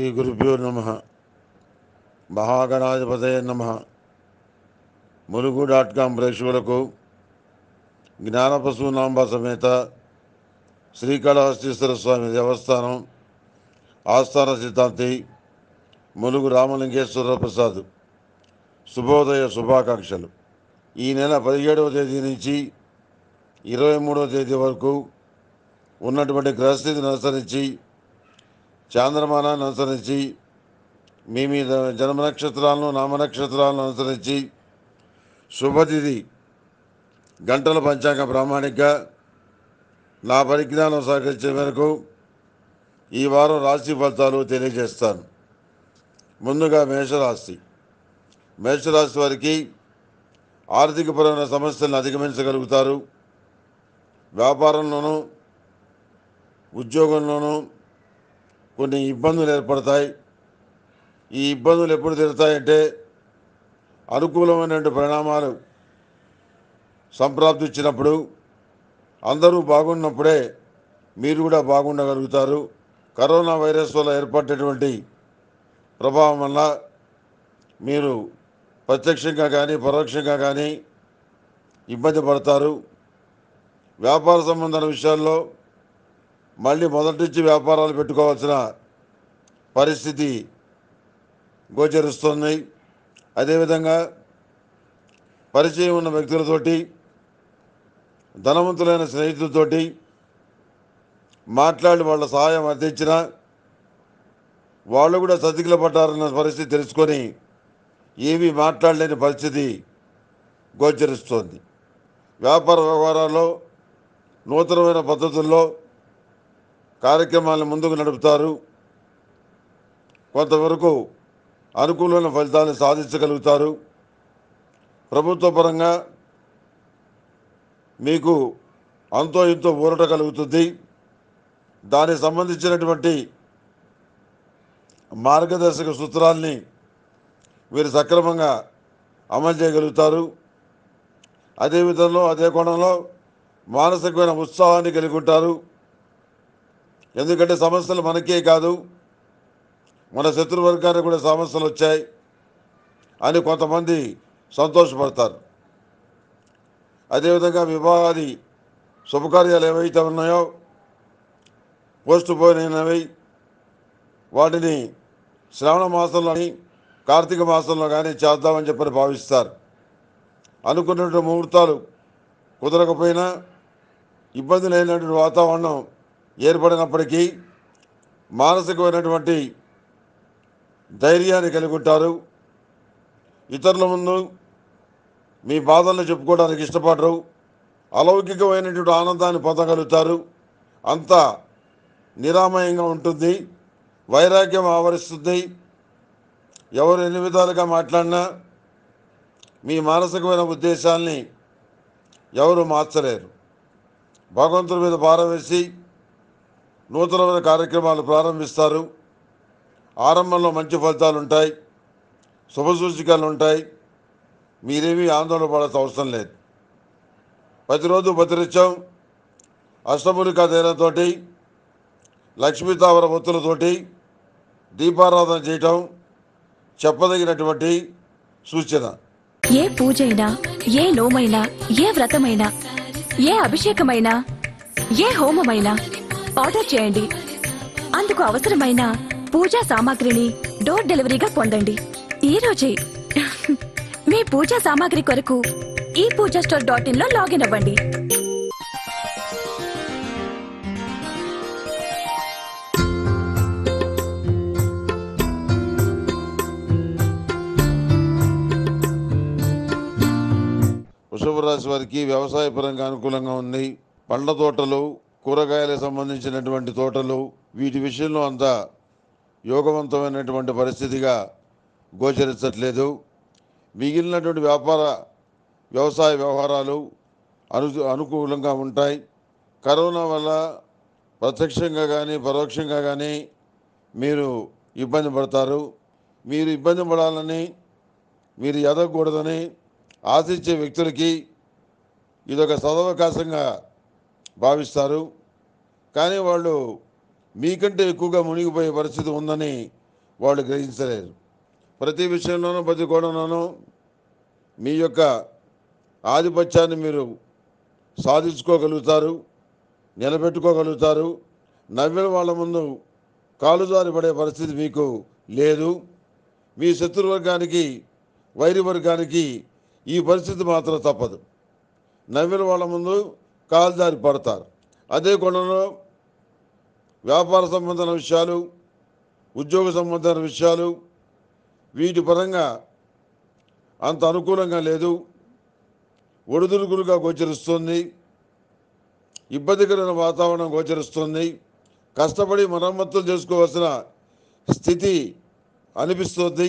శ్రీ గురుభ్యో నమ మహాగణాధిపతయ నమ మురుగు డాట్ కామ్ ప్రేక్షకులకు నాంబ సమేత శ్రీకాళహస్తీశ్వర స్వామి దేవస్థానం ఆస్థాన సిద్ధాంతి మునుగు రామలింగేశ్వర ప్రసాద్ శుభోదయ శుభాకాంక్షలు ఈ నెల పదిహేడవ తేదీ నుంచి ఇరవై మూడవ తేదీ వరకు ఉన్నటువంటి గ్రహస్థితిని అనుసరించి చాంద్రమానాన్ని అనుసరించి మీ మీద జన్మ నక్షత్రాలను నామనక్షత్రాలను అనుసరించి శుభతిథి గంటల పంచాంగ ప్రామాణిక నా పరిజ్ఞానం సహకరించే మేరకు ఈ వారం రాశి ఫలితాలు తెలియజేస్తాను ముందుగా మేషరాశి మేషరాశి వారికి ఆర్థికపరమైన సమస్యలను అధిగమించగలుగుతారు వ్యాపారంలోనూ ఉద్యోగంలోనూ కొన్ని ఇబ్బందులు ఏర్పడతాయి ఈ ఇబ్బందులు ఎప్పుడు తిరుగుతాయంటే అనుకూలమైనటువంటి పరిణామాలు సంప్రాప్తి ఇచ్చినప్పుడు అందరూ బాగున్నప్పుడే మీరు కూడా బాగుండగలుగుతారు కరోనా వైరస్ వల్ల ఏర్పడేటువంటి ప్రభావం వల్ల మీరు ప్రత్యక్షంగా కానీ పరోక్షంగా కానీ ఇబ్బంది పడతారు వ్యాపార సంబంధాల విషయాల్లో మళ్ళీ మొదటి నుంచి వ్యాపారాలు పెట్టుకోవాల్సిన పరిస్థితి గోచరిస్తున్నాయి అదేవిధంగా పరిచయం ఉన్న వ్యక్తులతోటి ధనవంతులైన స్నేహితులతోటి మాట్లాడి వాళ్ళ సహాయం అందించిన వాళ్ళు కూడా సతికిల పడ్డారన్న పరిస్థితి తెలుసుకొని ఏమీ మాట్లాడలేని పరిస్థితి గోచరిస్తోంది వ్యాపార వ్యవహారాల్లో నూతనమైన పద్ధతుల్లో కార్యక్రమాలను ముందుకు నడుపుతారు కొంతవరకు అనుకూలమైన ఫలితాలను సాధించగలుగుతారు ప్రభుత్వ పరంగా మీకు అంతో ఇంతో ఊరట కలుగుతుంది దానికి సంబంధించినటువంటి మార్గదర్శక సూత్రాల్ని వీరు సక్రమంగా అమలు చేయగలుగుతారు అదే విధంలో అదే కోణంలో మానసికమైన ఉత్సాహాన్ని కలిగి ఉంటారు ఎందుకంటే సమస్యలు మనకే కాదు మన శత్రువర్గానికి కూడా సమస్యలు వచ్చాయి అని కొంతమంది సంతోషపడతారు అదేవిధంగా వివాహాది శుభకార్యాలు ఏవైతే ఉన్నాయో పోస్ట్ పోయినవి వాటిని శ్రావణ మాసంలో కార్తీక మాసంలో కానీ చేద్దామని చెప్పని భావిస్తారు అనుకున్నటువంటి ముహూర్తాలు కుదరకపోయినా ఇబ్బంది లేనటువంటి వాతావరణం ఏర్పడినప్పటికీ మానసికమైనటువంటి ధైర్యాన్ని కలిగి ఉంటారు ఇతరుల ముందు మీ బాధలను చెప్పుకోవడానికి ఇష్టపడరు అలౌకికమైనటువంటి ఆనందాన్ని పొందగలుగుతారు అంత నిరామయంగా ఉంటుంది వైరాగ్యం ఆవరిస్తుంది ఎవరు ఎన్ని విధాలుగా మాట్లాడినా మీ మానసికమైన ఉద్దేశాన్ని ఎవరు మార్చలేరు భగవంతుడి మీద భారం వేసి నూతనమైన కార్యక్రమాలు ప్రారంభిస్తారు ఆరంభంలో మంచి ఫలితాలు ఉంటాయి శుభ సూచికలు ఉంటాయి మీరేమీ ఆందోళన పడాల్సిన అవసరం లేదు ప్రతిరోజు ప్రతినిత్యం అష్టమురికా తేనెతోటి లక్ష్మీతావర ఒత్తులతోటి దీపారాధన చేయటం చెప్పదగినటువంటి సూచన ఏ పూజైనా ఏ నోమైనా ఏ వ్రతమైనా ఏ అభిషేకమైనా ఏ హోమమైనా ఆర్డర్ చేయండి అందుకు అవసరమైన పూజా సామాగ్రిని డోర్ డెలివరీగా పొందండి ఈ రోజే మీ పూజా సామాగ్రి కొరకు ఈ పూజా స్టోర్ డాట్ ఇన్ లో లాగిన్ అవ్వండి వృషభ రాశి వారికి వ్యవసాయ పరంగా అనుకూలంగా ఉన్నాయి పండ్ల తోటలు కూరగాయలకు సంబంధించినటువంటి తోటలు వీటి విషయంలో అంత యోగవంతమైనటువంటి పరిస్థితిగా గోచరించట్లేదు మిగిలినటువంటి వ్యాపార వ్యవసాయ వ్యవహారాలు అను అనుకూలంగా ఉంటాయి కరోనా వల్ల ప్రత్యక్షంగా కానీ పరోక్షంగా కానీ మీరు ఇబ్బంది పడతారు మీరు ఇబ్బంది పడాలని మీరు ఎదగకూడదని ఆశించే వ్యక్తులకి ఇదొక సదవకాశంగా భావిస్తారు కానీ వాళ్ళు మీకంటే ఎక్కువగా మునిగిపోయే పరిస్థితి ఉందని వాళ్ళు గ్రహించలేరు ప్రతి విషయంలోనూ ప్రతి కోణంలోనూ మీ యొక్క ఆధిపత్యాన్ని మీరు సాధించుకోగలుగుతారు నిలబెట్టుకోగలుగుతారు నవ్విన వాళ్ళ ముందు కాలుదారి పడే పరిస్థితి మీకు లేదు మీ శత్రువర్గానికి వైరి వర్గానికి ఈ పరిస్థితి మాత్రం తప్పదు నవ్విన వాళ్ళ ముందు కాలుదారి పడతారు అదే కొండలో వ్యాపార సంబంధమైన విషయాలు ఉద్యోగ సంబంధమైన విషయాలు వీటి పరంగా అంత అనుకూలంగా లేదు ఒడిదుడుకులుగా గోచరిస్తుంది ఇబ్బందికరమైన వాతావరణం గోచరిస్తుంది కష్టపడి మరమ్మతులు చేసుకోవాల్సిన స్థితి అనిపిస్తుంది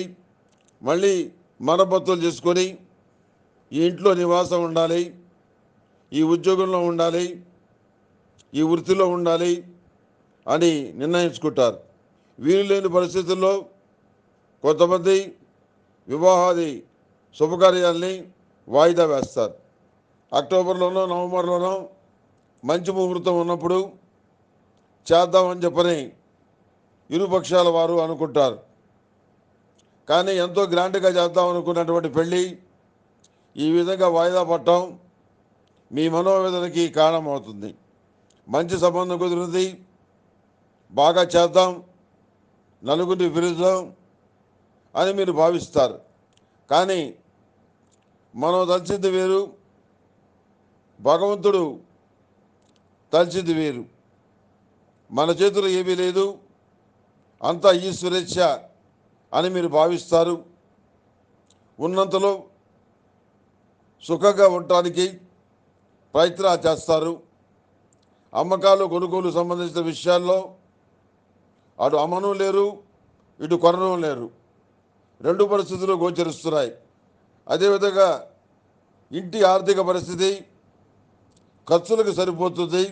మళ్ళీ మరమ్మతులు చేసుకొని ఈ ఇంట్లో నివాసం ఉండాలి ఈ ఉద్యోగంలో ఉండాలి ఈ వృత్తిలో ఉండాలి అని నిర్ణయించుకుంటారు వీలు లేని పరిస్థితుల్లో కొంతమంది వివాహాది శుభకార్యాల్ని వాయిదా వేస్తారు అక్టోబర్లోనో నవంబర్లోనో మంచి ముహూర్తం ఉన్నప్పుడు చేద్దామని చెప్పని ఇరుపక్షాల వారు అనుకుంటారు కానీ ఎంతో గ్రాండ్గా చేద్దాం అనుకున్నటువంటి పెళ్ళి ఈ విధంగా వాయిదా పట్టడం మీ మనోవేదనకి కారణమవుతుంది మంచి సంబంధం కుదిరింది బాగా చేద్దాం నలుగురిని పిలుద్దాం అని మీరు భావిస్తారు కానీ మనం తలిచింది వేరు భగవంతుడు తలిచింది వేరు మన చేతులు ఏమీ లేదు అంతా ఈశ్వరేచ్ఛ అని మీరు భావిస్తారు ఉన్నంతలో సుఖంగా ఉండటానికి ప్రయత్నాలు చేస్తారు అమ్మకాలు కొనుగోలు సంబంధించిన విషయాల్లో అటు అమ్మను లేరు ఇటు కొనడం లేరు రెండు పరిస్థితులు గోచరిస్తున్నాయి అదేవిధంగా ఇంటి ఆర్థిక పరిస్థితి ఖర్చులకు సరిపోతుంది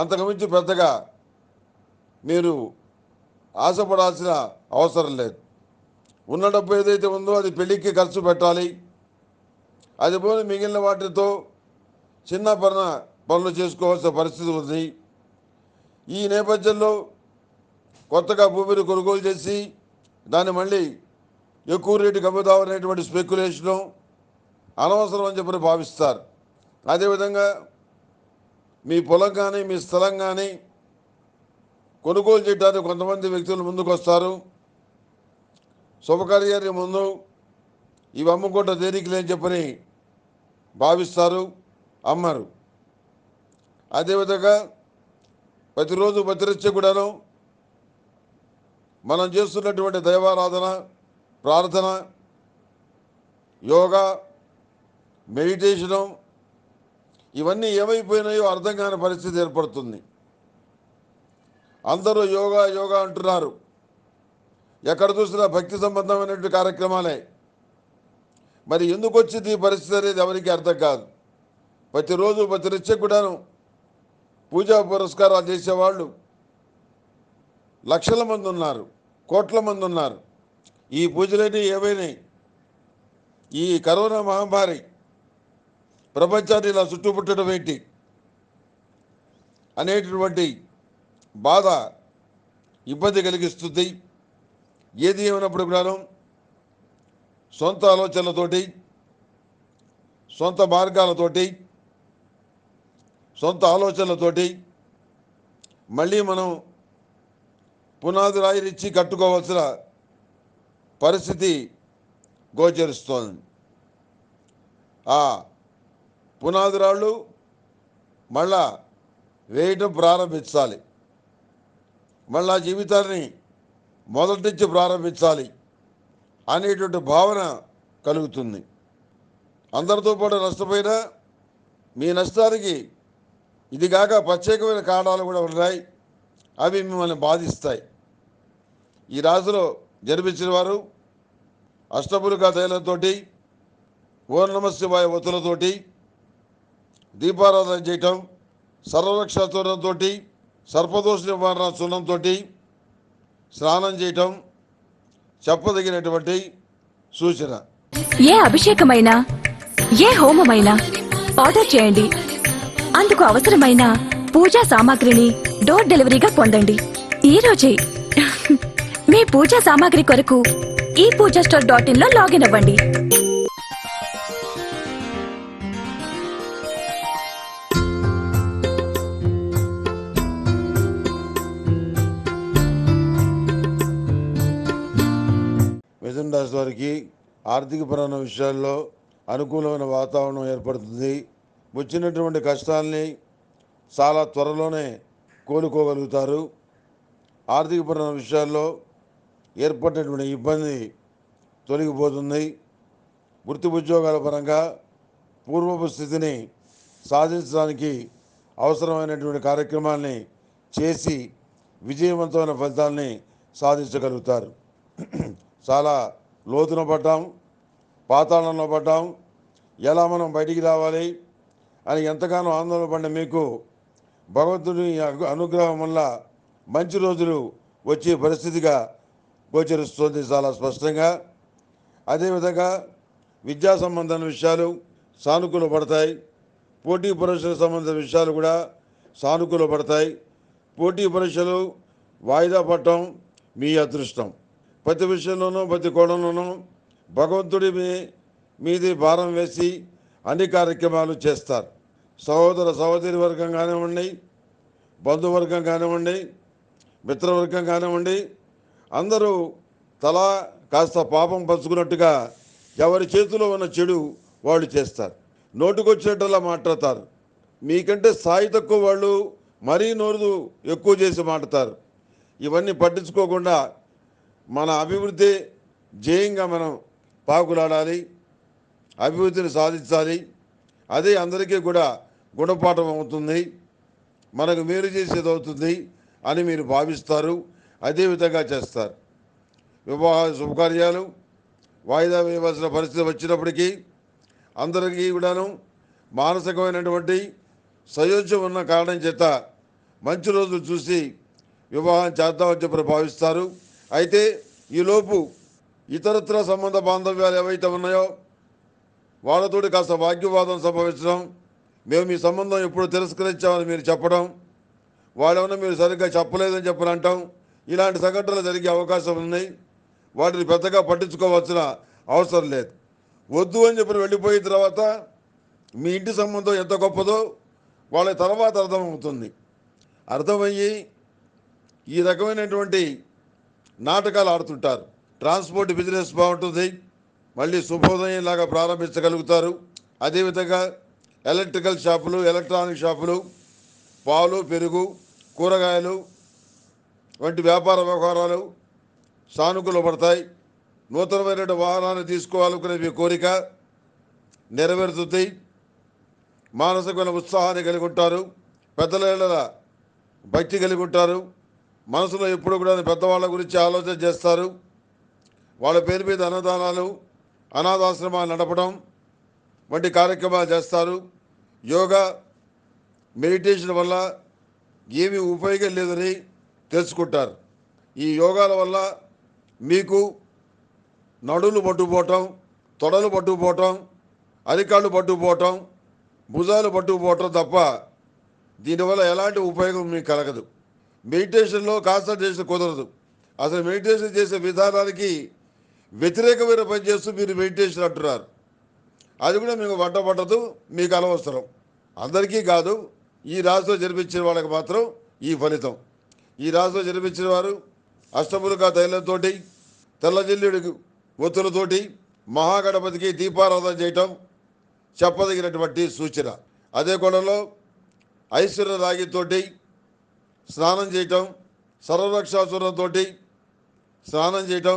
అంతకుమించి పెద్దగా మీరు ఆశపడాల్సిన అవసరం లేదు ఉన్న డబ్బు ఏదైతే ఉందో అది పెళ్ళికి ఖర్చు పెట్టాలి అది పోని మిగిలిన వాటితో చిన్న పనుల పనులు చేసుకోవాల్సిన పరిస్థితి ఉంది ఈ నేపథ్యంలో కొత్తగా భూమిని కొనుగోలు చేసి దాన్ని మళ్ళీ ఎక్కువ రేటుకి అమ్ముదాం అనేటువంటి స్పెక్యులేషను అనవసరం అని చెప్పని భావిస్తారు అదేవిధంగా మీ పొలం కానీ మీ స్థలం కానీ కొనుగోలు చేయడానికి కొంతమంది వ్యక్తులు ముందుకు వస్తారు శుభకార్యానికి ముందు ఇవి అమ్ముకుంటే దేనికి లేని చెప్పని భావిస్తారు అమ్మారు అదేవిధంగా ప్రతిరోజు భద్రచ్చే కూడాను మనం చేస్తున్నటువంటి దైవారాధన ప్రార్థన యోగా మెడిటేషను ఇవన్నీ ఏమైపోయినాయో అర్థం కాని పరిస్థితి ఏర్పడుతుంది అందరూ యోగా యోగా అంటున్నారు ఎక్కడ చూసినా భక్తి సంబంధమైనటువంటి కార్యక్రమాలే మరి ఎందుకు వచ్చింది ఈ పరిస్థితి అనేది ఎవరికి అర్థం కాదు ప్రతిరోజు ప్రతినిత్యం కూడాను పూజా పురస్కారాలు చేసేవాళ్ళు లక్షల మంది ఉన్నారు కోట్ల మంది ఉన్నారు ఈ పూజలన్నీ ఏవైనాయి ఈ కరోనా మహమ్మారి ప్రపంచాన్ని ఇలా చుట్టుపుట్టడం ఏంటి అనేటటువంటి బాధ ఇబ్బంది కలిగిస్తుంది ఏది ఏమైనప్పుడు కూడాను సొంత ఆలోచనలతోటి సొంత మార్గాలతోటి సొంత ఆలోచనలతోటి మళ్ళీ మనం పునాది రాయిరిచ్చి కట్టుకోవాల్సిన పరిస్థితి గోచరిస్తోంది ఆ పునాది రాళ్ళు మళ్ళా వేయటం ప్రారంభించాలి మళ్ళా జీవితాన్ని మొదటి నుంచి ప్రారంభించాలి అనేటువంటి భావన కలుగుతుంది అందరితో పాటు నష్టపోయినా మీ నష్టానికి ఇది కాక ప్రత్యేకమైన కారణాలు కూడా ఉన్నాయి అవి మిమ్మల్ని బాధిస్తాయి ఈ రాశిలో జన్మించిన వారు అష్టపురుక తైలంతోటి ఓర్ణమ శివాయ ఒత్తులతోటి దీపారాధన చేయటం సర్వరక్ష చూర్ణంతో సర్పదోష నివారణ చూడంతో స్నానం చేయటం చెప్పదగినటువంటి సూచన ఏ అభిషేకమైనా ఏ హోమమైనా ఆర్డర్ చేయండి అందుకు అవసరమైన పూజా సామాగ్రిని డోర్ డెలివరీగా పొందండి ఈ రోజే మీ పూజా సామాగ్రి కొరకు ఈ పూజా స్టోర్ డాట్ ఇన్ లో లాగిన్ అవ్వండి మిథున్ రాశి వారికి ఆర్థికపరమైన విషయాల్లో అనుకూలమైన వాతావరణం ఏర్పడుతుంది వచ్చినటువంటి కష్టాలని చాలా త్వరలోనే కోలుకోగలుగుతారు ఆర్థికపరమైన విషయాల్లో ఏర్పడినటువంటి ఇబ్బంది తొలగిపోతుంది వృత్తి ఉద్యోగాల పరంగా పూర్వపు స్థితిని సాధించడానికి అవసరమైనటువంటి కార్యక్రమాల్ని చేసి విజయవంతమైన ఫలితాలని సాధించగలుగుతారు చాలా లోతున పడ్డాం పాతాళంలో పడ్డాం ఎలా మనం బయటికి రావాలి అని ఎంతగానో ఆందోళన పడిన మీకు భగవంతుడి అనుగ్రహం వల్ల మంచి రోజులు వచ్చే పరిస్థితిగా గోచరిస్తుంది చాలా స్పష్టంగా అదేవిధంగా విద్యా సంబంధమైన విషయాలు సానుకూల పడతాయి పోటీ పరీక్షల సంబంధ విషయాలు కూడా సానుకూల పడతాయి పోటీ పరీక్షలు వాయిదా పడటం మీ అదృష్టం ప్రతి విషయంలోనూ ప్రతి కోణంలోనూ భగవంతుడి మీ మీది భారం వేసి అన్ని కార్యక్రమాలు చేస్తారు సహోదర సహోదరి వర్గం కానివ్వండి బంధువర్గం కానివ్వండి మిత్రవర్గం కానివ్వండి అందరూ తలా కాస్త పాపం పంచుకున్నట్టుగా ఎవరి చేతిలో ఉన్న చెడు వాళ్ళు చేస్తారు నోటుకొచ్చినట్టులా మాట్లాడతారు మీకంటే స్థాయి తక్కువ వాళ్ళు మరీ నోరు ఎక్కువ చేసి మాట్లాడతారు ఇవన్నీ పట్టించుకోకుండా మన అభివృద్ధి జయంగా మనం పాకులాడాలి అభివృద్ధిని సాధించాలి అదే అందరికీ కూడా గుణపాఠం అవుతుంది మనకు మేలు చేసేది అవుతుంది అని మీరు భావిస్తారు అదేవిధంగా చేస్తారు వివాహ శుభకార్యాలు వాయిదా వేయవలసిన పరిస్థితి వచ్చినప్పటికీ అందరికీ కూడాను మానసికమైనటువంటి సయోజ్యం ఉన్న కారణం చేత మంచి రోజులు చూసి వివాహం చేద్దామని చెప్పి భావిస్తారు అయితే ఈలోపు ఇతరత్ర సంబంధ బాంధవ్యాలు ఏవైతే ఉన్నాయో వాళ్ళతోటి కాస్త వాగ్వివాదం సంభవించడం మేము మీ సంబంధం ఎప్పుడు తిరస్కరించామని మీరు చెప్పడం వాళ్ళేమన్నా మీరు సరిగ్గా చెప్పలేదని చెప్పని అంటాం ఇలాంటి సంఘటనలు జరిగే అవకాశం ఉన్నాయి వాటిని పెద్దగా పట్టించుకోవాల్సిన అవసరం లేదు వద్దు అని చెప్పి వెళ్ళిపోయిన తర్వాత మీ ఇంటి సంబంధం ఎంత గొప్పదో వాళ్ళ తర్వాత అర్థమవుతుంది అర్థమయ్యి ఈ రకమైనటువంటి నాటకాలు ఆడుతుంటారు ట్రాన్స్పోర్ట్ బిజినెస్ బాగుంటుంది మళ్ళీ శుభోదయంలాగా ప్రారంభించగలుగుతారు అదేవిధంగా ఎలక్ట్రికల్ షాపులు ఎలక్ట్రానిక్ షాపులు పాలు పెరుగు కూరగాయలు వంటి వ్యాపార వ్యవహారాలు సానుకూలపడతాయి నూతనమైనటువంటి వాహనాన్ని తీసుకోవాలనుకునే మీ కోరిక నెరవేరుతుంది మానసికమైన ఉత్సాహాన్ని కలిగి ఉంటారు పెద్దల భక్తి కలిగి ఉంటారు మనసులో ఎప్పుడు కూడా పెద్దవాళ్ళ గురించి ఆలోచన చేస్తారు వాళ్ళ పేరు మీద అన్నదానాలు అనాథాశ్రమాలు నడపడం వంటి కార్యక్రమాలు చేస్తారు యోగా మెడిటేషన్ వల్ల ఏమీ ఉపయోగం లేదని తెలుసుకుంటారు ఈ యోగాల వల్ల మీకు నడులు పట్టుకుపోవటం తొడలు పట్టుకుపోవటం అరికాళ్ళు పట్టుకుపోవటం భుజాలు పట్టుకుపోవటం తప్ప దీనివల్ల ఎలాంటి ఉపయోగం మీకు కలగదు మెడిటేషన్లో కాన్సన్ట్రేషన్ కుదరదు అసలు మెడిటేషన్ చేసే విధానానికి వ్యతిరేకమైన పని చేస్తూ మీరు మెడిటేషన్ అంటున్నారు అది కూడా మీకు వంట పట్టదు మీకు అనవసరం అందరికీ కాదు ఈ రాశిలో జన్మించిన వాళ్ళకి మాత్రం ఈ ఫలితం ఈ రాశిలో జన్మించిన వారు అష్టములుగా తైలంతోటి తెల్లజిల్లుడి ఒత్తులతోటి మహాగణపతికి దీపారాధన చేయటం చెప్పదగినటువంటి సూచన అదే కోణంలో ఐశ్వర్య రాగితోటి స్నానం చేయటం సర్వరక్షాసురంతో స్నానం చేయటం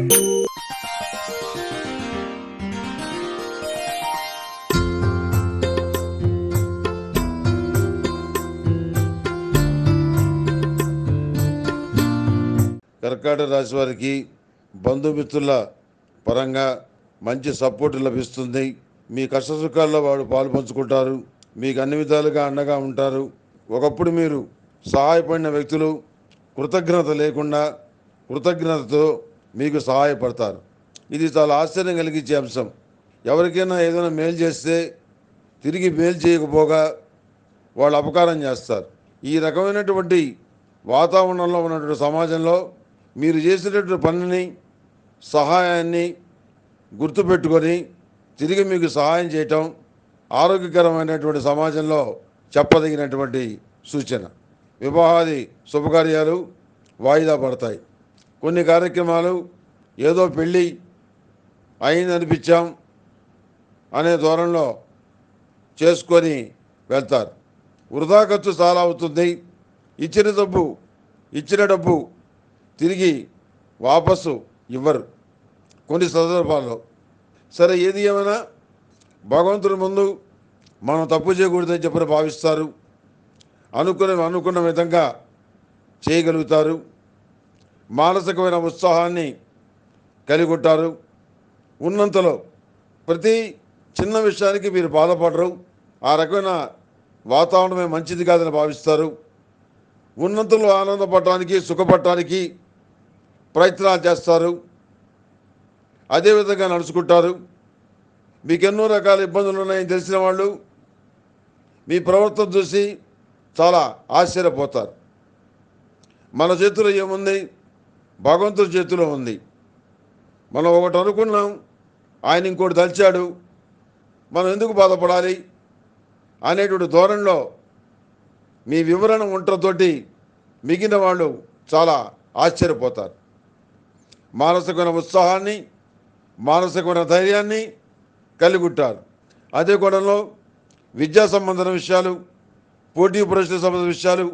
కర్కాటక రాశి వారికి బంధుమిత్రుల పరంగా మంచి సపోర్ట్ లభిస్తుంది మీ కష్ట సుఖాల్లో వాడు పాలు పంచుకుంటారు మీకు అన్ని విధాలుగా అండగా ఉంటారు ఒకప్పుడు మీరు సహాయపడిన వ్యక్తులు కృతజ్ఞత లేకుండా కృతజ్ఞతతో మీకు సహాయపడతారు ఇది చాలా ఆశ్చర్యం కలిగించే అంశం ఎవరికైనా ఏదైనా మేలు చేస్తే తిరిగి మేలు చేయకపోగా వాళ్ళు అపకారం చేస్తారు ఈ రకమైనటువంటి వాతావరణంలో ఉన్నటువంటి సమాజంలో మీరు చేసినటువంటి పనిని సహాయాన్ని గుర్తుపెట్టుకొని తిరిగి మీకు సహాయం చేయటం ఆరోగ్యకరమైనటువంటి సమాజంలో చెప్పదగినటువంటి సూచన వివాహాది శుభకార్యాలు వాయిదా పడతాయి కొన్ని కార్యక్రమాలు ఏదో పెళ్ళి అయిందనిపించాం అనే ధోరణిలో చేసుకొని వెళ్తారు వృధా ఖర్చు చాలా అవుతుంది ఇచ్చిన డబ్బు ఇచ్చిన డబ్బు తిరిగి వాపసు ఇవ్వరు కొన్ని సందర్భాల్లో సరే ఏది ఏమైనా భగవంతుడి ముందు మనం తప్పు చేయకూడదని చెప్పని భావిస్తారు అనుకున్న అనుకున్న విధంగా చేయగలుగుతారు మానసికమైన ఉత్సాహాన్ని కలిగి ఉంటారు ఉన్నంతలో ప్రతి చిన్న విషయానికి మీరు బాధపడరు ఆ రకమైన వాతావరణమే మంచిది కాదని భావిస్తారు ఉన్నంతలో ఆనందపడటానికి సుఖపడటానికి ప్రయత్నాలు చేస్తారు అదేవిధంగా నడుచుకుంటారు మీకు ఎన్నో రకాల ఇబ్బందులు ఉన్నాయని తెలిసిన వాళ్ళు మీ ప్రవర్తన చూసి చాలా ఆశ్చర్యపోతారు మన చేతిలో ఏముంది భగవంతుడి చేతిలో ఉంది మనం ఒకటి అనుకున్నాం ఆయన ఇంకోటి దలిచాడు మనం ఎందుకు బాధపడాలి అనేటువంటి ధోరణిలో మీ వివరణ ఉంటతోటి మిగిలిన వాళ్ళు చాలా ఆశ్చర్యపోతారు మానసికమైన ఉత్సాహాన్ని మానసికమైన ధైర్యాన్ని కలిగి ఉంటారు అదే కోణంలో విద్యా సంబంధన విషయాలు పోటీ ప్రశ్న సంబంధ విషయాలు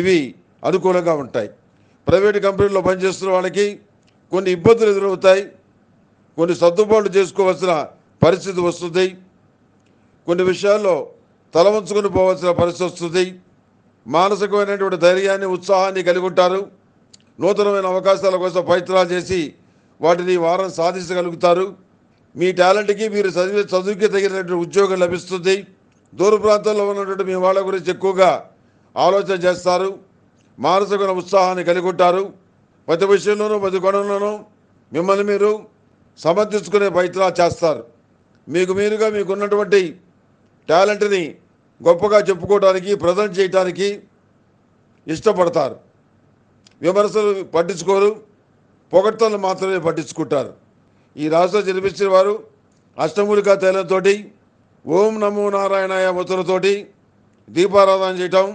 ఇవి అనుకూలంగా ఉంటాయి ప్రైవేట్ కంపెనీల్లో పనిచేస్తున్న వాళ్ళకి కొన్ని ఇబ్బందులు ఎదురవుతాయి కొన్ని సర్దుబాట్లు చేసుకోవాల్సిన పరిస్థితి వస్తుంది కొన్ని విషయాల్లో తలవంచుకొని పోవాల్సిన పరిస్థితి వస్తుంది మానసికమైనటువంటి ధైర్యాన్ని ఉత్సాహాన్ని కలిగి ఉంటారు నూతనమైన అవకాశాల కోసం ప్రయత్నాలు చేసి వాటిని వారం సాధించగలుగుతారు మీ టాలెంట్కి మీరు చదివే చదువుకి తగినటువంటి ఉద్యోగం లభిస్తుంది దూర ప్రాంతాల్లో ఉన్నటువంటి మీ వాళ్ళ గురించి ఎక్కువగా ఆలోచన చేస్తారు మానసిక ఉత్సాహాన్ని కలిగి ఉంటారు ప్రతి విషయంలోనూ ప్రతి గుణంలోనూ మిమ్మల్ని మీరు సమర్థించుకునే ప్రయత్నాలు చేస్తారు మీకు మీరుగా మీకున్నటువంటి టాలెంట్ని గొప్పగా చెప్పుకోవడానికి ప్రజెంట్ చేయడానికి ఇష్టపడతారు విమర్శలు పట్టించుకోరు పొగడ్తలు మాత్రమే పట్టించుకుంటారు ఈ రాష్ట్రం జన్మించిన వారు అష్టమూలికా తైలంతో ఓం నమో నారాయణాయ ముద్రతోటి దీపారాధన చేయటం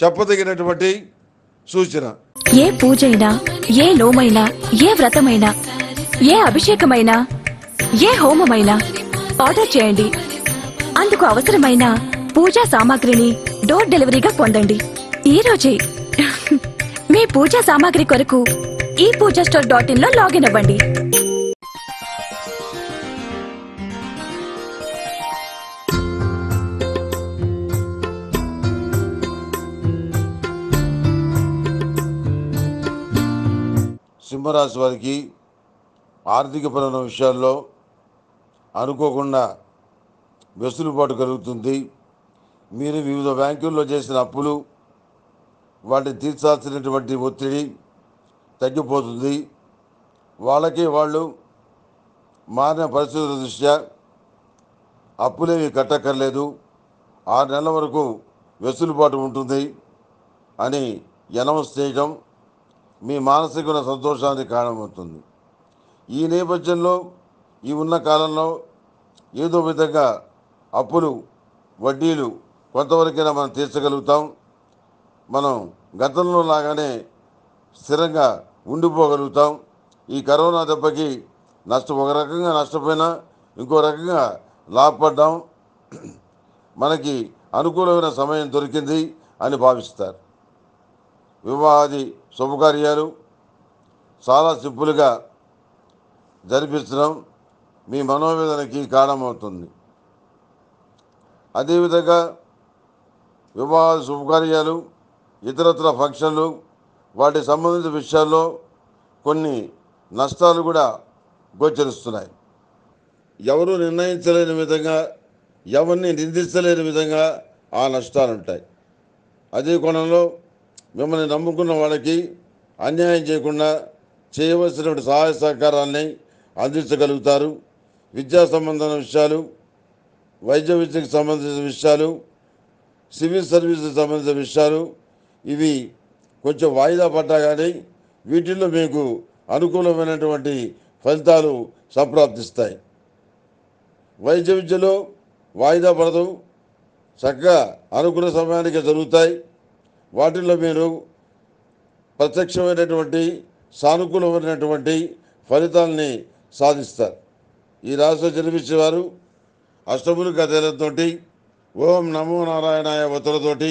చెప్పదగినటువంటి సూచన ఏ పూజైనా ఏ లోమైనా ఏ వ్రతమైనా ఏ అభిషేకమైనా ఏ హోమమైనా ఆర్డర్ చేయండి అందుకు అవసరమైన పూజా సామాగ్రిని డోర్ డెలివరీగా పొందండి రోజే మీ పూజా సామాగ్రి కొరకు ఈ పూజా స్టోర్ డాట్ ఇన్ లో లాగిన్ అవ్వండి సింహరాశి వారికి ఆర్థికపరమైన విషయాల్లో అనుకోకుండా వెసులుబాటు కలుగుతుంది మీరు వివిధ బ్యాంకుల్లో చేసిన అప్పులు వాటిని తీర్చాల్సినటువంటి ఒత్తిడి తగ్గిపోతుంది వాళ్ళకి వాళ్ళు మారిన పరిస్థితుల దృష్ట్యా అప్పులేవి కట్టక్కర్లేదు ఆరు నెలల వరకు వెసులుబాటు ఉంటుంది అని అనౌన్స్ చేయడం మీ మానసిక సంతోషానికి కారణమవుతుంది ఈ నేపథ్యంలో ఈ ఉన్న కాలంలో ఏదో విధంగా అప్పులు వడ్డీలు కొంతవరకైనా మనం తీర్చగలుగుతాం మనం గతంలో లాగానే స్థిరంగా ఉండిపోగలుగుతాం ఈ కరోనా దెబ్బకి నష్టం ఒక రకంగా నష్టపోయినా ఇంకో రకంగా లాభపడ్డాం మనకి అనుకూలమైన సమయం దొరికింది అని భావిస్తారు వివాహాది శుభకార్యాలు చాలా సింపుల్గా జరిపించడం మీ మనోవేదనకి కారణమవుతుంది అదేవిధంగా వివాహాది శుభకార్యాలు ఇతరత్ర ఫంక్షన్లు వాటికి సంబంధించిన విషయాల్లో కొన్ని నష్టాలు కూడా గోచరిస్తున్నాయి ఎవరు నిర్ణయించలేని విధంగా ఎవరిని నిందించలేని విధంగా ఆ నష్టాలు ఉంటాయి అదే కోణంలో మిమ్మల్ని నమ్ముకున్న వాళ్ళకి అన్యాయం చేయకుండా చేయవలసినటువంటి సహాయ సహకారాన్ని అందించగలుగుతారు విద్యా సంబంధమైన విషయాలు వైద్య విద్యకు సంబంధించిన విషయాలు సివిల్ సర్వీస్కి సంబంధించిన విషయాలు ఇవి కొంచెం వాయిదా పడ్డా కానీ వీటిల్లో మీకు అనుకూలమైనటువంటి ఫలితాలు సంప్రాప్తిస్తాయి వైద్య విద్యలో వాయిదా పడదు చక్కగా అనుకున్న సమయానికి జరుగుతాయి వాటిల్లో మీరు ప్రత్యక్షమైనటువంటి సానుకూలమైనటువంటి ఫలితాలని సాధిస్తారు ఈ జన్మించే జన్మించేవారు అష్టములు గదేలతోటి ఓం నమో నారాయణాయ వతులతోటి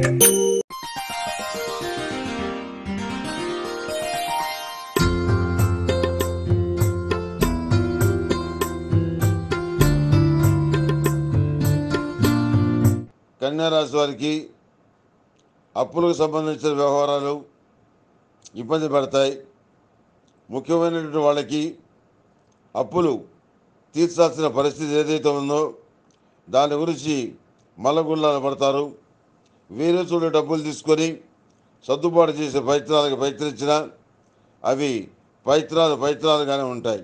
కన్యారాశి వారికి అప్పులకు సంబంధించిన వ్యవహారాలు ఇబ్బంది పడతాయి ముఖ్యమైనటువంటి వాళ్ళకి అప్పులు తీర్చాల్సిన పరిస్థితి ఏదైతే ఉందో దాని గురించి మలగుళ్ళాలు పడతారు వేరే చూడ డబ్బులు తీసుకొని సర్దుబాటు చేసే పైత్రాలకు ప్రయత్నించినా అవి పైత్రాలు పైత్రాలుగానే ఉంటాయి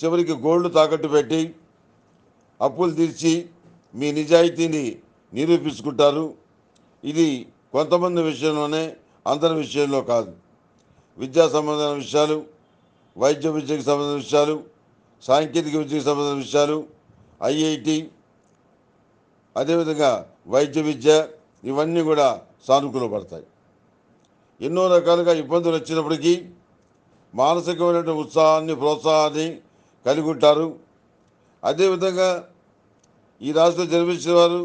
చివరికి గోల్డ్ తాకట్టు పెట్టి అప్పులు తీర్చి మీ నిజాయితీని నిరూపించుకుంటారు ఇది కొంతమంది విషయంలోనే అందరి విషయంలో కాదు విద్యా సంబంధమైన విషయాలు వైద్య విద్యకు సంబంధించిన విషయాలు సాంకేతిక విద్యకు సంబంధించిన విషయాలు ఐఐటి అదేవిధంగా వైద్య విద్య ఇవన్నీ కూడా సానుకూలపడతాయి ఎన్నో రకాలుగా ఇబ్బందులు వచ్చినప్పటికీ మానసికమైన ఉత్సాహాన్ని ప్రోత్సాహాన్ని కలిగి ఉంటారు అదేవిధంగా ఈ రాష్ట్రంలో జన్మించిన వారు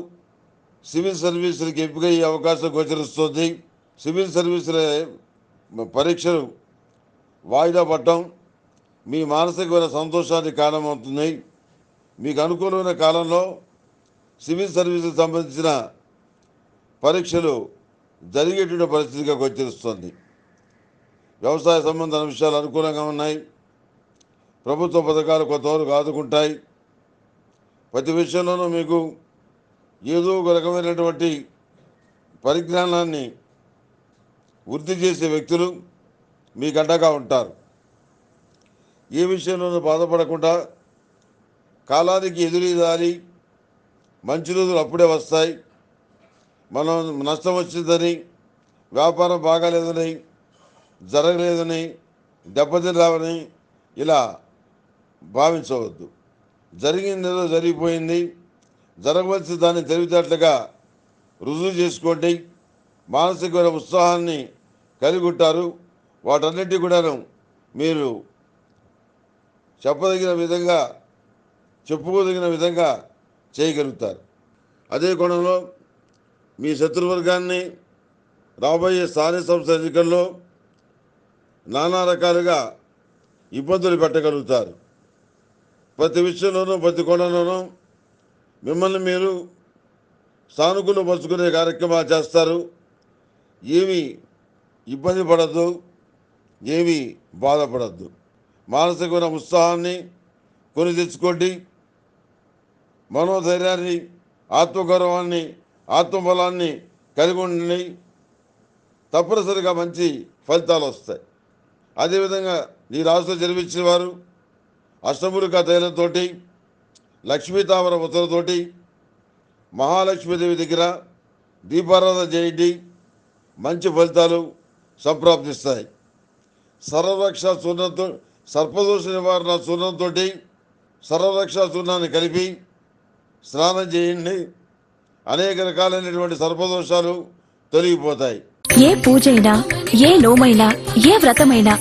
సివిల్ సర్వీసులకు ఎంపిక అయ్యే అవకాశం గోచరిస్తుంది సివిల్ సర్వీసుల పరీక్షలు వాయిదా పడటం మీ మానసికమైన సంతోషానికి కారణమవుతుంది మీకు అనుకూలమైన కాలంలో సివిల్ సర్వీసులకు సంబంధించిన పరీక్షలు జరిగేటువంటి పరిస్థితిగా గోచరిస్తుంది వ్యవసాయ సంబంధ అంశాలు అనుకూలంగా ఉన్నాయి ప్రభుత్వ పథకాలు కొంతవరకు ఆదుకుంటాయి ప్రతి విషయంలోనూ మీకు ఏదో ఒక రకమైనటువంటి పరిజ్ఞానాన్ని వృద్ధి చేసే వ్యక్తులు మీకు అండగా ఉంటారు ఏ విషయంలోనూ బాధపడకుండా కాలానికి ఎదురీదారి మంచి రోజులు అప్పుడే వస్తాయి మనం నష్టం వచ్చిందని వ్యాపారం బాగాలేదని జరగలేదని దెబ్బతిన్నామని ఇలా భావించవద్దు జరిగిందేదో జరిగిపోయింది జరగవలసిన దాన్ని తెలివితేటలుగా రుజువు చేసుకోండి మానసికమైన ఉత్సాహాన్ని కలిగి ఉంటారు వాటన్నిటి కూడాను మీరు చెప్పదగిన విధంగా చెప్పుకోదగిన విధంగా చేయగలుగుతారు అదే కోణంలో మీ శత్రువర్గాన్ని రాబోయే స్థానిక సంస్థ ఎన్నికల్లో నానా రకాలుగా ఇబ్బందులు పెట్టగలుగుతారు ప్రతి విషయంలోనూ ప్రతి కోణంలోనూ మిమ్మల్ని మీరు సానుకూల పరుచుకునే కార్యక్రమాలు చేస్తారు ఏమి ఇబ్బంది పడద్దు ఏమీ బాధపడద్దు మానసికమైన ఉత్సాహాన్ని కొని తెచ్చుకోండి మనోధైర్యాన్ని ఆత్మగౌరవాన్ని ఆత్మబలాన్ని కలిగి ఉండి తప్పనిసరిగా మంచి ఫలితాలు వస్తాయి అదేవిధంగా నీ రాష్ట్రం జన్మించిన వారు అష్టమురిక తైలంతో లక్ష్మీతామర ముద్రతోటి మహాలక్ష్మీదేవి దగ్గర దీపారాధన చేయండి మంచి ఫలితాలు సంప్రాప్తిస్తాయి సర్వరక్ష చూర్ణంతో సర్పదోష నివారణ చూర్ణంతో సర్వరక్ష చూర్ణాన్ని కలిపి స్నానం చేయండి అనేక రకాలైనటువంటి సర్పదోషాలు తొలగిపోతాయి ఏ పూజైనా ఏ నోమైనా ఏ వ్రతమైనా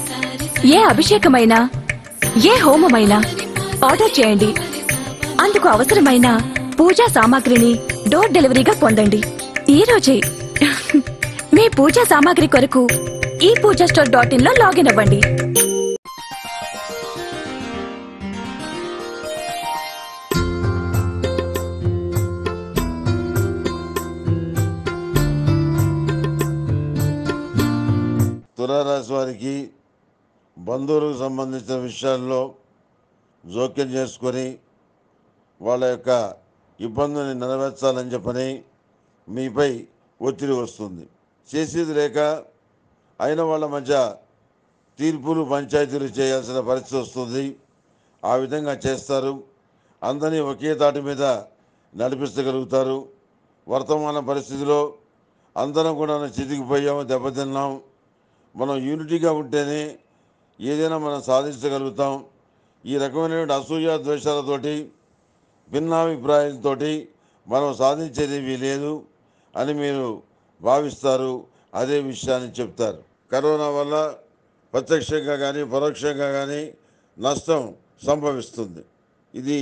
ఏ అభిషేకమైనా ఏ హోమమైనా ఆర్డర్ చేయండి అందుకు అవసరమైన పూజా సామాగ్రిని డోర్ డెలివరీగా పొందండి ఈ రోజే మీ పూజా సామాగ్రి కొరకు ఈ పూజా స్టోర్ డాట్ ఇన్ లో లాగిన్ అవ్వండి తులారాశి వారికి బంధువులకు సంబంధించిన విషయాల్లో జోక్యం చేసుకొని వాళ్ళ యొక్క ఇబ్బందుల్ని నెరవేర్చాలని చెప్పని మీపై ఒత్తిడి వస్తుంది చేసేది లేక అయిన వాళ్ళ మధ్య తీర్పులు పంచాయతీలు చేయాల్సిన పరిస్థితి వస్తుంది ఆ విధంగా చేస్తారు అందరినీ ఒకే తాటి మీద నడిపిస్తగలుగుతారు వర్తమాన పరిస్థితిలో అందరం కూడా చితికిపోయాము దెబ్బతిన్నాం మనం యూనిటీగా ఉంటేనే ఏదైనా మనం సాధించగలుగుతాం ఈ రకమైనటువంటి అసూయ ద్వేషాలతోటి భిన్నాభిప్రాయాల మనం సాధించేది లేదు అని మీరు భావిస్తారు అదే విషయాన్ని చెప్తారు కరోనా వల్ల ప్రత్యక్షంగా కానీ పరోక్షంగా కానీ నష్టం సంభవిస్తుంది ఇది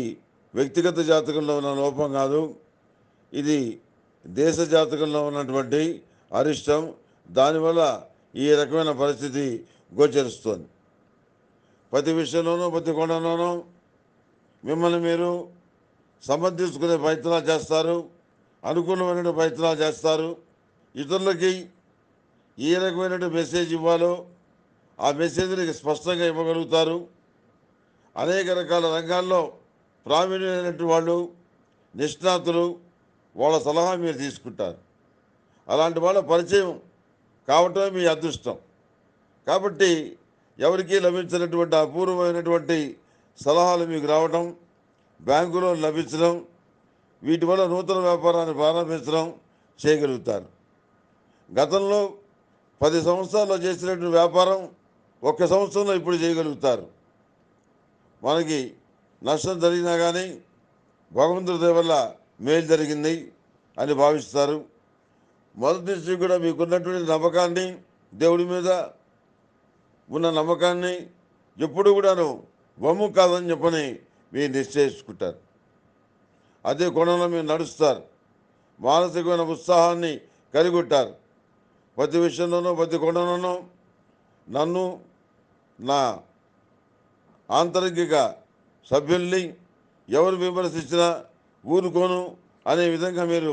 వ్యక్తిగత జాతకంలో ఉన్న లోపం కాదు ఇది దేశ జాతకంలో ఉన్నటువంటి అరిష్టం దానివల్ల ఈ రకమైన పరిస్థితి గోచరిస్తుంది ప్రతి విషయంలోనూ ప్రతి కోణంలోనూ మిమ్మల్ని మీరు సమర్థించుకునే ప్రయత్నాలు చేస్తారు అనుకూలమైన ప్రయత్నాలు చేస్తారు ఇతరులకి ఏ రకమైన మెసేజ్ ఇవ్వాలో ఆ మెసేజ్ని స్పష్టంగా ఇవ్వగలుగుతారు అనేక రకాల రంగాల్లో ప్రావీణ్యమైనటువంటి వాళ్ళు నిష్ణాతులు వాళ్ళ సలహా మీరు తీసుకుంటారు అలాంటి వాళ్ళ పరిచయం కావటం మీ అదృష్టం కాబట్టి ఎవరికీ లభించినటువంటి అపూర్వమైనటువంటి సలహాలు మీకు రావటం బ్యాంకు లోన్ లభించడం వీటి వల్ల నూతన వ్యాపారాన్ని ప్రారంభించడం చేయగలుగుతారు గతంలో పది సంవత్సరాల్లో చేసినటువంటి వ్యాపారం ఒక్క సంవత్సరంలో ఇప్పుడు చేయగలుగుతారు మనకి నష్టం జరిగినా కానీ భగవంతుడి వల్ల మేలు జరిగింది అని భావిస్తారు మొదటి నుంచి కూడా మీకున్నటువంటి నమ్మకాన్ని దేవుడి మీద ఉన్న నమ్మకాన్ని ఎప్పుడు కూడాను బొమ్ము కాదని చెప్పని మీరు నిశ్చయించుకుంటారు అదే గుణంలో మీరు నడుస్తారు మానసికమైన ఉత్సాహాన్ని కలిగొట్టారు ప్రతి విషయంలోనూ ప్రతి గుణంలోనూ నన్ను నా ఆంతరిక సభ్యుల్ని ఎవరు విమర్శించినా ఊరుకోను అనే విధంగా మీరు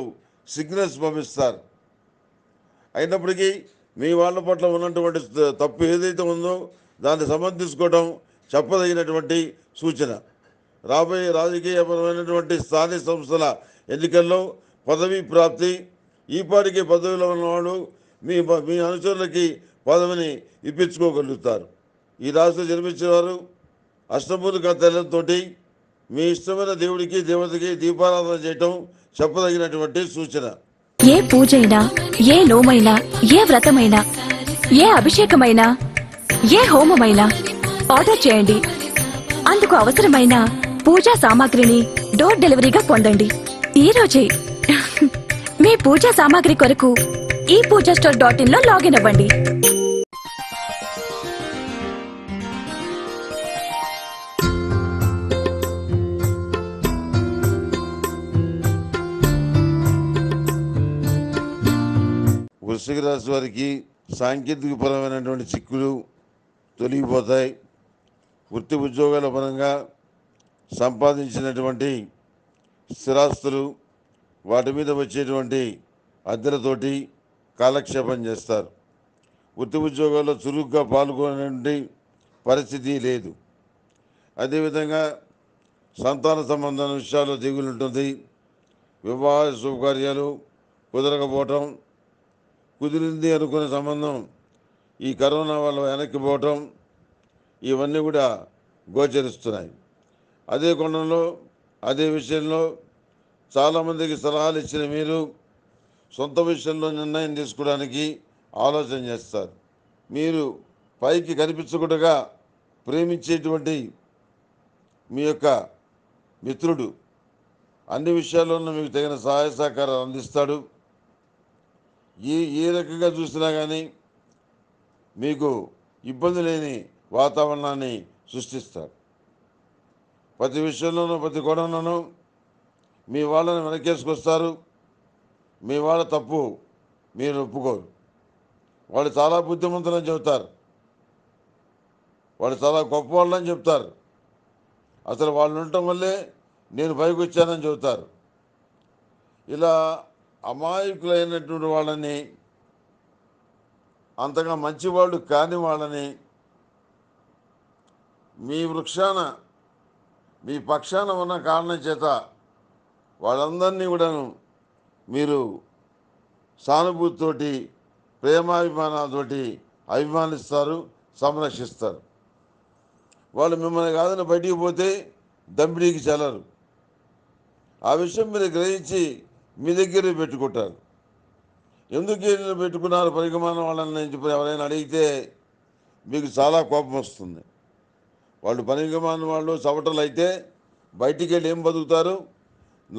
సిగ్నల్స్ పంపిస్తారు అయినప్పటికీ మీ వాళ్ళ పట్ల ఉన్నటువంటి తప్పు ఏదైతే ఉందో దాన్ని సమర్థించుకోవడం చెప్పదగినటువంటి సూచన రాబోయే రాజకీయపరమైనటువంటి స్థానిక సంస్థల ఎన్నికల్లో పదవి ప్రాప్తి ఈపాటికి పదవిలో ఉన్నవాడు మీ మీ అనుచరులకి పదవిని ఇప్పించుకోగలుగుతారు ఈ రాష్ట్ర జన్మించిన వారు అష్టమూలిక తల్లంతో మీ ఇష్టమైన దేవుడికి దేవతకి దీపారాధన చేయటం చెప్పదగినటువంటి సూచన ఏ పూజైనా ఏ లోమైనా ఏ వ్రతమైనా ఏ అభిషేకమైనా ఏ హోమమైనా ఆర్డర్ చేయండి అందుకు అవసరమైన పూజా సామాగ్రిని డోర్ డెలివరీగా పొందండి ఈ రోజే మీ పూజా సామాగ్రి కొరకు ఈ పూజా స్టోర్ డాట్ ఇన్ లో లాగిన్ అవ్వండి రాశి వారికి సాంకేతిక పరమైనటువంటి చిక్కులు తొలగిపోతాయి వృత్తి ఉద్యోగాల పరంగా సంపాదించినటువంటి స్థిరాస్తులు వాటి మీద వచ్చేటువంటి అద్దెలతోటి కాలక్షేపం చేస్తారు వృత్తి ఉద్యోగాల్లో చురుగ్గా పాల్గొనే పరిస్థితి లేదు అదేవిధంగా సంతాన సంబంధం విషయాల్లో దిగులుంటుంది వివాహ శుభకార్యాలు కుదరకపోవటం కుదిరింది అనుకునే సంబంధం ఈ కరోనా వల్ల వెనక్కిపోవటం ఇవన్నీ కూడా గోచరిస్తున్నాయి అదే కొండలో అదే విషయంలో చాలామందికి సలహాలు ఇచ్చిన మీరు సొంత విషయంలో నిర్ణయం తీసుకోవడానికి ఆలోచన చేస్తారు మీరు పైకి కనిపించకుండా ప్రేమించేటువంటి మీ యొక్క మిత్రుడు అన్ని విషయాల్లోనూ మీకు తగిన సహాయ సహకారాలు అందిస్తాడు ఏ ఏ రకంగా చూసినా కానీ మీకు ఇబ్బంది లేని వాతావరణాన్ని సృష్టిస్తాడు ప్రతి విషయంలోనూ ప్రతి గొడవలోనూ మీ వాళ్ళని వెనకేసుకొస్తారు మీ వాళ్ళ తప్పు మీరు ఒప్పుకోరు వాళ్ళు చాలా బుద్ధిమంతులని చెబుతారు వాళ్ళు చాలా గొప్ప వాళ్ళని చెప్తారు అసలు వాళ్ళు ఉండటం వల్లే నేను పైకి వచ్చానని చెబుతారు ఇలా అమాయకులైనటువంటి వాళ్ళని అంతగా మంచివాళ్ళు కాని వాళ్ళని మీ వృక్షాన మీ పక్షాన ఉన్న కారణం చేత వాళ్ళందరినీ కూడాను మీరు సానుభూతితోటి ప్రేమాభిమానాలతోటి అభిమానిస్తారు సంరక్షిస్తారు వాళ్ళు మిమ్మల్ని కాదని బయటికి పోతే దంపిడీకి చల్లరు ఆ విషయం మీరు గ్రహించి మీ దగ్గరే పెట్టుకుంటారు ఎందుకు పెట్టుకున్నారు పరిగమానం వాళ్ళని ఎవరైనా అడిగితే మీకు చాలా కోపం వస్తుంది వాళ్ళు పనికిమాని వాళ్ళు చవటలు అయితే బయటికి వెళ్ళి ఏం బతుకుతారు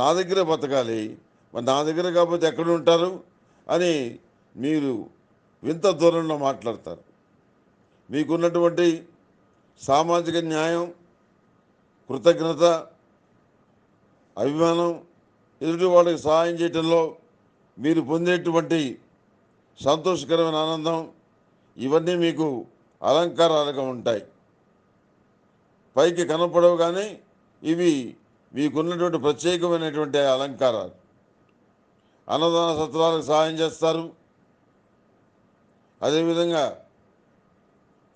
నా దగ్గర బతకాలి మరి నా దగ్గర కాకపోతే ఎక్కడ ఉంటారు అని మీరు వింత దూరంలో మాట్లాడతారు మీకున్నటువంటి సామాజిక న్యాయం కృతజ్ఞత అభిమానం ఎదుటి వాళ్ళకి సహాయం చేయడంలో మీరు పొందేటువంటి సంతోషకరమైన ఆనందం ఇవన్నీ మీకు అలంకారాలుగా ఉంటాయి పైకి కనపడవు కానీ ఇవి మీకున్నటువంటి ప్రత్యేకమైనటువంటి అలంకారాలు అన్నదాన సత్వాలకు సహాయం చేస్తారు అదేవిధంగా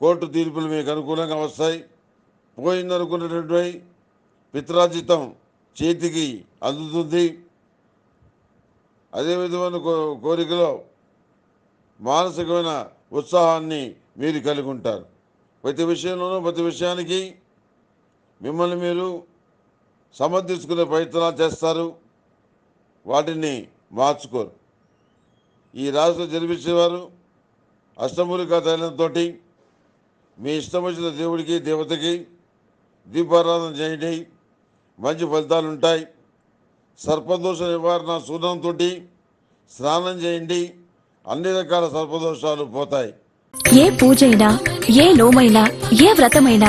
కోర్టు తీర్పులు మీకు అనుకూలంగా వస్తాయి పోయిందనుకున్నటువంటి పిత్రార్జితం చేతికి అందుతుంది అదేవిధమైన కోరికలో మానసికమైన ఉత్సాహాన్ని మీరు కలిగి ఉంటారు ప్రతి విషయంలోనూ ప్రతి విషయానికి మిమ్మల్ని మీరు సమర్థించుకునే ప్రయత్నాలు చేస్తారు వాటిని మార్చుకోరు ఈ రాశిలో జన్మించేవారు అష్టమూలిక తైలంతో మీ ఇష్టం వచ్చిన దేవుడికి దేవతకి దీపారాధన చేయండి మంచి ఫలితాలు ఉంటాయి సర్పదోష నివారణ సూర్యంతో స్నానం చేయండి అన్ని రకాల సర్పదోషాలు పోతాయి ఏ పూజైనా ఏ లోమైనా ఏ వ్రతమైనా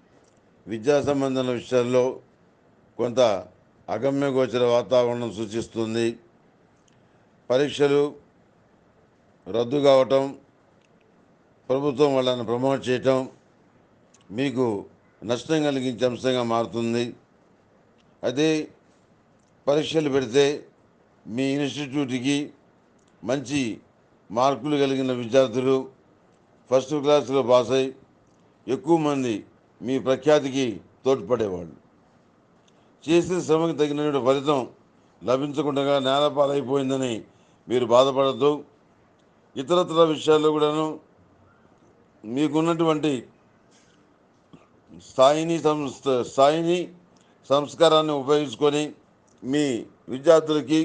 విద్యా సంబంధం విషయంలో కొంత అగమ్యగోచర వాతావరణం సూచిస్తుంది పరీక్షలు రద్దు కావటం ప్రభుత్వం వాళ్ళని ప్రమోట్ చేయటం మీకు నష్టం కలిగించే అంశంగా మారుతుంది అదే పరీక్షలు పెడితే మీ ఇన్స్టిట్యూట్కి మంచి మార్కులు కలిగిన విద్యార్థులు ఫస్ట్ క్లాసులో పాస్ అయి ఎక్కువ మంది మీ ప్రఖ్యాతికి తోడ్పడేవాళ్ళు చేసిన శ్రమకు తగిన ఫలితం లభించకుండా నేలపాలైపోయిందని మీరు బాధపడద్దు ఇతరత్ర విషయాల్లో కూడాను మీకున్నటువంటి స్థాయిని సంస్థ స్థాయిని సంస్కారాన్ని ఉపయోగించుకొని మీ విద్యార్థులకి